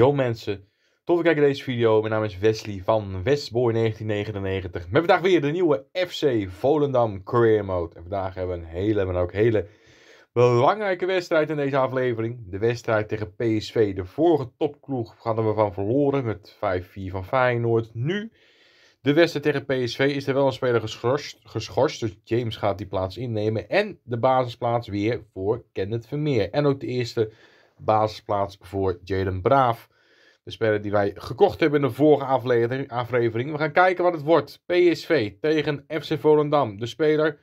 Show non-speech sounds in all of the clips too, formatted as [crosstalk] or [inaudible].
Yo mensen, tot we kijken deze video. Mijn naam is Wesley van Westboy1999. Met vandaag weer de nieuwe FC Volendam Career Mode. En vandaag hebben we een hele, maar ook hele belangrijke wedstrijd in deze aflevering. De wedstrijd tegen PSV. De vorige topkloeg hadden we van verloren met 5-4 van Feyenoord. Nu, de wedstrijd tegen PSV is er wel een speler geschorst, geschorst. Dus James gaat die plaats innemen. En de basisplaats weer voor Kenneth Vermeer. En ook de eerste basisplaats voor Jaden Braaf. De speler die wij gekocht hebben in de vorige aflevering. We gaan kijken wat het wordt. PSV tegen FC Volendam. De speler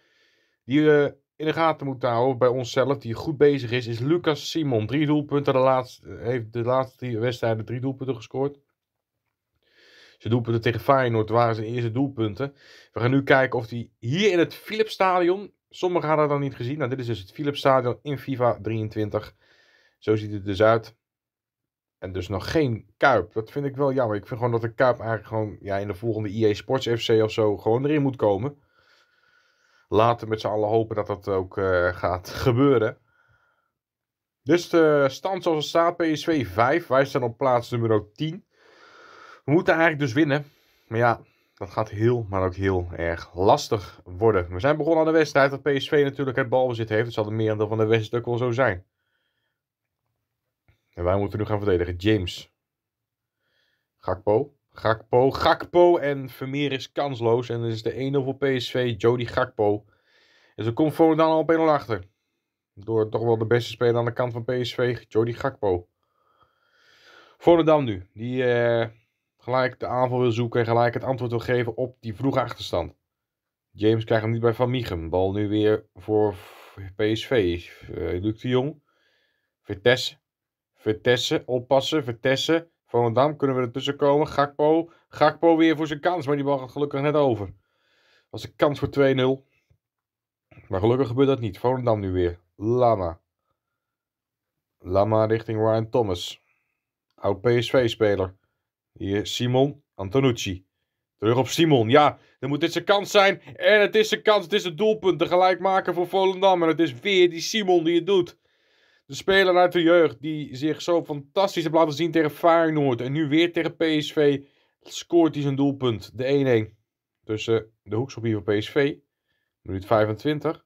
die we in de gaten moeten houden bij onszelf, die goed bezig is, is Lucas Simon. Drie doelpunten, de laatste, heeft de laatste wedstrijden drie doelpunten gescoord. Zijn doelpunten tegen Feyenoord waren zijn eerste doelpunten. We gaan nu kijken of hij hier in het Philipsstadion, sommigen hadden dat dan niet gezien, nou dit is dus het Stadion in FIFA 23 zo ziet het dus uit. En dus nog geen Kuip. Dat vind ik wel jammer. Ik vind gewoon dat de Kuip eigenlijk gewoon ja, in de volgende EA Sports FC of zo gewoon erin moet komen. Laten we met z'n allen hopen dat dat ook eh, gaat [laughs] gebeuren. Dus de stand zoals het staat, PSV 5. Wij staan op plaats nummer 10. We moeten eigenlijk dus winnen. Maar ja, dat gaat heel, maar ook heel erg lastig worden. We zijn begonnen aan de wedstrijd dat PSV natuurlijk het balbezit heeft. Dat zal de merendeel van de wedstrijd ook wel zo zijn. En wij moeten nu gaan verdedigen. James. Gakpo. Gakpo. Gakpo. En Vermeer is kansloos. En dat is de 1-0 voor PSV. Jody Gakpo. En zo komt dan al op 1-0 achter. Door toch wel de beste speler aan de kant van PSV. Jody Gakpo. dan nu. Die eh, gelijk de aanval wil zoeken. En gelijk het antwoord wil geven op die vroege achterstand. James krijgt hem niet bij Van Mieghem. Bal nu weer voor PSV. Uh, eh, Luc de Jong. Vitesse. Vertessen, oppassen, Vertessen. Volendam kunnen we ertussen komen. Gakpo, Gakpo weer voor zijn kans, maar die bal gaat gelukkig net over. Dat was een kans voor 2-0. Maar gelukkig gebeurt dat niet. Volendam nu weer. Lama. Lama richting Ryan Thomas. Oud PSV-speler. Hier Simon Antonucci. Terug op Simon. Ja, dan moet dit zijn kans zijn. En het is zijn kans. Het is het doelpunt. De maken voor Volendam. En het is weer die Simon die het doet. De speler uit de jeugd die zich zo fantastisch heeft laten zien tegen Feyenoord. En nu weer tegen PSV scoort hij zijn doelpunt. De 1-1 tussen de hoekschop hier van PSV. Minuut 25.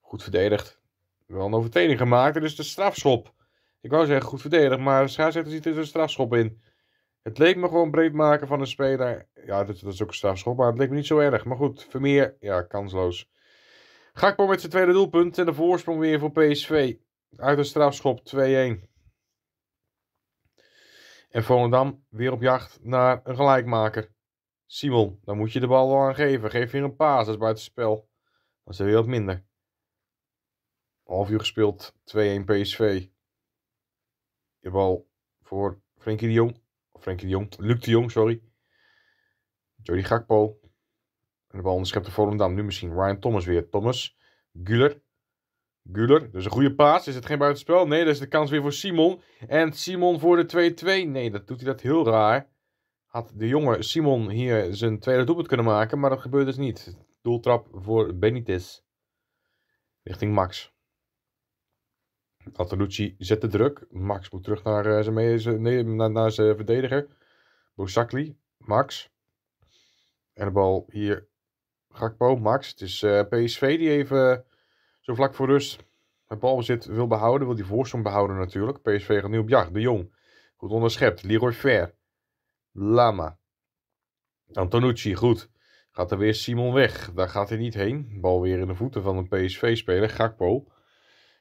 Goed verdedigd. Wel een overtreding gemaakt. En is de strafschop. Ik wou zeggen goed verdedigd, maar schaarsrechter ziet er een strafschop in. Het leek me gewoon breed maken van een speler. Ja, dat, is ook een strafschop, maar het leek me niet zo erg. Maar goed, Vermeer, ja, kansloos. Gakpo met zijn tweede doelpunt en de voorsprong weer voor PSV. Uit de strafschop 2-1. En Volendam weer op jacht naar een gelijkmaker. Simon, dan moet je de bal wel aan geven. Geef hier een paas, als is buitenspel. Dan is er weer wat minder. Half uur gespeeld, 2-1 PSV. De bal voor Frenkie de Jong. Of Frenkie de Jong, Luc de Jong, sorry. Jordi Gakpo. En de bal onderschept de Volendam. Nu misschien Ryan Thomas weer. Thomas, Guller. Guller, dus een goede paas. Is het geen buitenspel? Nee, dat is de kans weer voor Simon. En Simon voor de 2-2. Nee, dat doet hij dat heel raar. Had de jonge Simon hier zijn tweede doelpunt kunnen maken, maar dat gebeurt dus niet. Doeltrap voor Benitez. Richting Max. Atalucci zet de druk. Max moet terug naar eh, zijn, nee, naar, naar zijn verdediger. Boussakli, Max. En de bal hier. Gakpo, Max. Het is eh, PSV die even zo vlak voor rust het balbezit wil behouden, wil die voorsprong behouden natuurlijk. PSV gaat nu op jacht. De Jong, goed onderschept. Leroy Fer, Lama, Antonucci, goed. Gaat er weer Simon weg. Daar gaat hij niet heen. Bal weer in de voeten van een PSV-speler, Gakpo.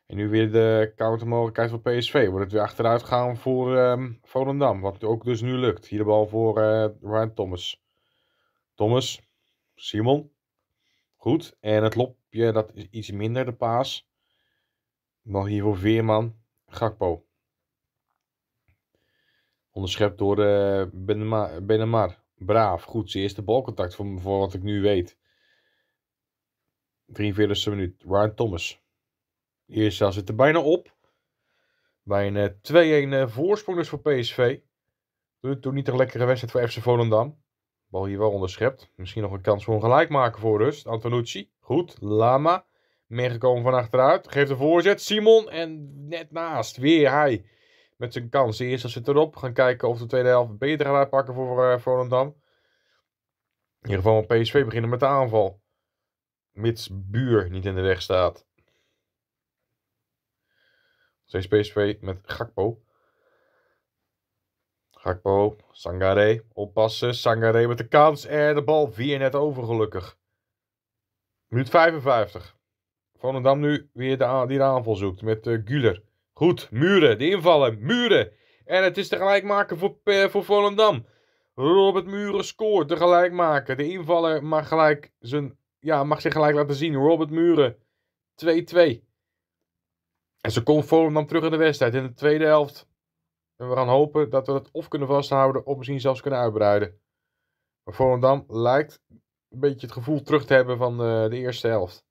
En nu weer de countermogelijkheid van PSV. Wordt het weer achteruit gaan voor ehm, Volendam. Wat ook dus nu lukt. Hier de bal voor eh, Ryan Thomas. Thomas. Simon. Goed. En het loopt je dat is iets minder de paas. Dan hier voor Veerman, Gakpo. Onderschept door uh, eh, Benemar. Braaf, goed. Zijn eerste balcontact, voor, voor wat ik nu weet. 43e minuut, Ryan Thomas. zelfs zit er bijna op. Bij een 2-1 eh, eh, voorsprong dus voor PSV. Toen niet een lekkere wedstrijd voor FC Volendam. Bal hier wel onderschept. Misschien nog een kans voor een gelijk maken voor rust. Antonucci. Goed, Lama. Meegekomen van achteruit. Geeft de voorzet. Simon. En net naast. Weer hij. Met zijn kans. De eerste zit erop. Gaan kijken of de tweede helft beter gaat uitpakken voor uh, Volendam. In ieder geval PSV beginnen met de aanval. Mits Buur niet in de weg staat. Steeds PSV met Gakpo. Gakpo, Sangare, oppassen. Sangare met de kans en de bal weer net over gelukkig. Minuut 55. Volendam nu weer de, die de aanval zoekt met uh, Guler. Goed, muren, de invaller, muren. En het is tegelijk maken voor, eh, voor Volendam. Robert Muren scoort, tegelijk maken. De invaller mag, gelijk zijn, ja, mag zich gelijk laten zien. Robert Muren, 2-2. En ze komt Volendam terug in de wedstrijd in de tweede helft. En we gaan hopen dat we het of kunnen vasthouden of misschien zelfs kunnen uitbreiden. Maar Volendam lijkt een beetje het gevoel terug te hebben van eh, de eerste helft.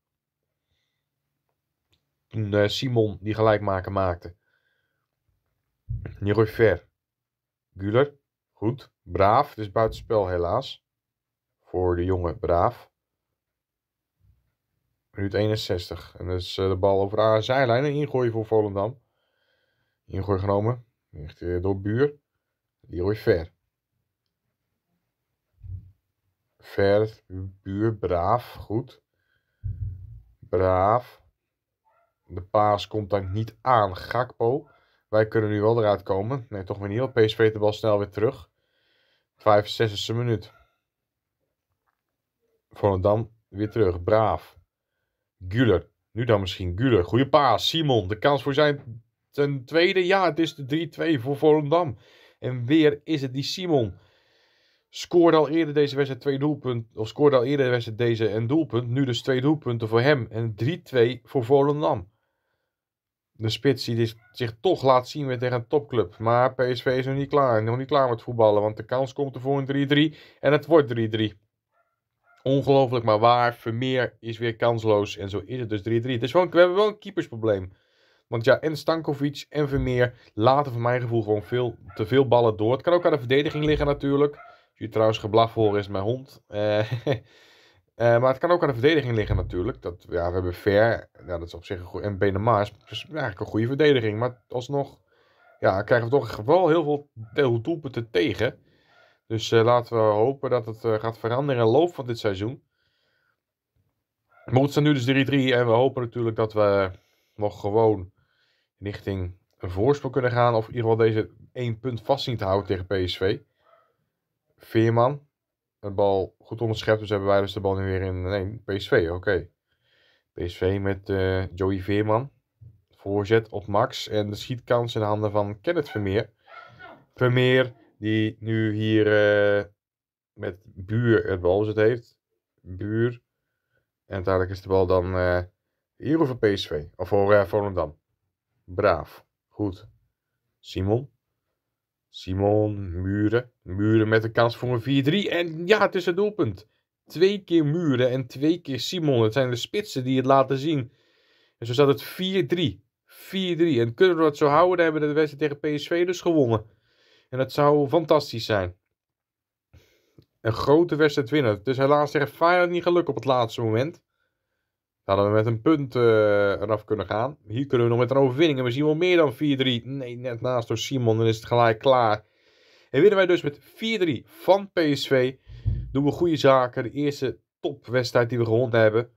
Toen eh, Simon die maken maakte. Leroy Ver. Guler. Goed. Braaf. Dus buitenspel helaas. Voor de jongen Braaf. Minuut 61. En dus de bal over de zijlijn. En ingooien voor Volendam. Ingooi genomen. Echt door Buur. Leroy Ver. ver, buur, braaf, goed. Braaf. De paas komt dan niet aan Gakpo. Wij kunnen nu wel eruit komen. Nee, toch weer niet. Op PSV de bal snel weer terug. 65e minuut. Volendam weer terug. Braaf. Guler. Nu dan misschien Guler. Goeie paas. Simon. De kans voor zijn ten tweede. Ja, het is de 3-2 voor Volendam. En weer is het die Simon. Scoorde al eerder deze wedstrijd twee doelpunten. Of scoorde al eerder deze wedstrijd deze en doelpunt. Nu dus twee doelpunten voor hem. En 3-2 voor Volendam. De spits die zich toch laat zien weer tegen een topclub. Maar PSV is nog niet klaar. Nog niet klaar met voetballen. Want de kans komt er voor een 3-3. En het wordt 3-3. Ongelooflijk maar waar. Vermeer is weer kansloos. En zo is het dus 3-3. Dus we hebben wel een keepersprobleem. Want ja, en Stankovic en Vermeer laten voor mijn gevoel gewoon veel, te veel ballen door. Het kan ook aan de verdediging liggen natuurlijk je trouwens geblaf voor is mijn hond. Eh, [laughs] eh, maar het kan ook aan de verdediging liggen natuurlijk. Dat, ja, we hebben Ver, ja, dat is op zich een goede... En is dus eigenlijk een goede verdediging. Maar alsnog ja, krijgen we toch wel heel veel, heel veel doelpunten tegen. Dus eh, laten we hopen dat het gaat veranderen in de loop van dit seizoen. Maar het nu dus 3-3 en we hopen natuurlijk dat we nog gewoon richting een voorsprong kunnen gaan. Of in ieder geval deze één punt vast zien te houden tegen PSV. Veerman. De bal goed onderschept, dus hebben wij dus de bal nu weer in nee, PSV. Oké. PSV met eh, Joey Veerman. Voorzet op Max. En de schietkans in de handen van Kenneth Vermeer. Vermeer, die nu hier eh, met Buur het balbezit heeft. Buur. En uiteindelijk is de bal dan uh, hier voor PSV. Of voor uh, Volendam. Braaf. Goed. Simon. Simon, Muren. Muren met de kans voor een 4-3. En ja, het is het doelpunt. Twee keer Muren en twee keer Simon. Het zijn de spitsen die het laten zien. En zo zat het 4-3. 4-3. En kunnen we dat zo houden, dan hebben we de wedstrijd tegen PSV dus gewonnen. En dat zou fantastisch zijn. Een grote wedstrijd winnen. Dus helaas tegen Feyenoord niet gelukt op het laatste moment hadden we met een punt eh, eraf kunnen gaan. Hier kunnen we nog met een overwinning. En we zien wel meer dan 4-3. Nee, net naast door Simon. Dan is het gelijk klaar. En winnen wij dus met 4-3 van PSV. Doen we goede zaken. De eerste topwedstrijd die we gewonnen hebben.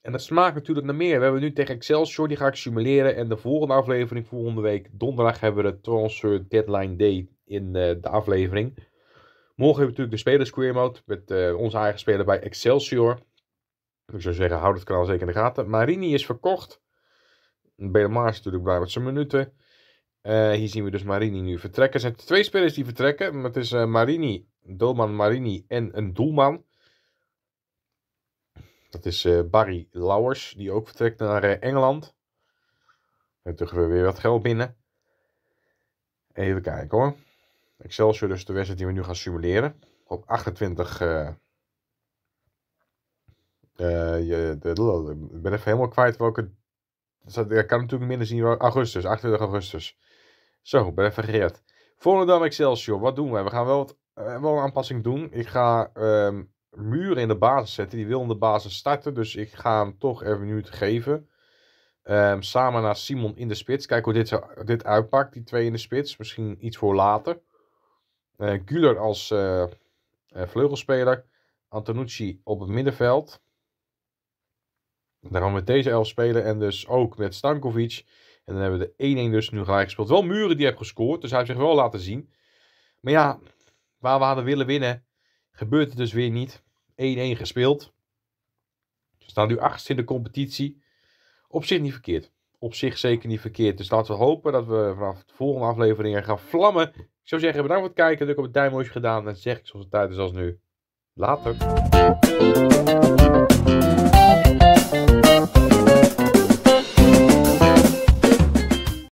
En dat smaakt natuurlijk naar meer. We hebben nu tegen Excelsior, die ga ik simuleren. En de volgende aflevering, volgende week donderdag, hebben we de Transfer Deadline Day in eh, de aflevering. Morgen hebben we natuurlijk de Spelers Mode met eh, onze eigen speler bij Excelsior. Ik zou zeggen, houd het kanaal zeker in de gaten. Marini is verkocht. Belmar is natuurlijk blij met zijn minuten. Eh, hier zien we dus Marini nu vertrekken. Er zijn twee spelers die vertrekken. Maar het is eh, Marini, doelman Marini en een doelman. Dat is eh, Barry Lauwers, die ook vertrekt naar Engeland. En toch weer wat geld binnen. Even kijken hoor. Excelsior dus de wedstrijd die we nu gaan simuleren. Op 28 eh, je, de, ik ben even helemaal kwijt welke. Ik dus kan natuurlijk minder zien. Augustus, 28 augustus. Zo, ben even gered. Volendam Excelsior, wat doen wij? We gaan wel, wat, eh, wel een aanpassing doen. Ik ga um, Muren in de basis zetten. Die wil in de basis starten. Dus ik ga hem toch even nu te geven. Ehm, samen naar Simon in de spits. Kijk hoe dit, dit uitpakt. Die twee in de spits. Misschien iets voor later. Uh, Guler als vleugelspeler. Antonucci op het middenveld. Dan gaan we met deze elf spelen en dus ook met Stankovic. En dan hebben we de 1-1 dus nu gelijk gespeeld. Wel Muren die heeft gescoord, dus hij heeft zich wel laten zien. Maar ja, waar we hadden willen winnen, gebeurt het dus weer niet. 1-1 gespeeld. We staan nu achtste in de competitie. Op zich niet verkeerd. Op zich zeker niet verkeerd. Dus laten we hopen dat we vanaf de volgende aflevering gaan vlammen. Ik zou zeggen, bedankt voor het kijken. ik op het duimpje gedaan. En zeg ik zoals de tijd is als nu. Later.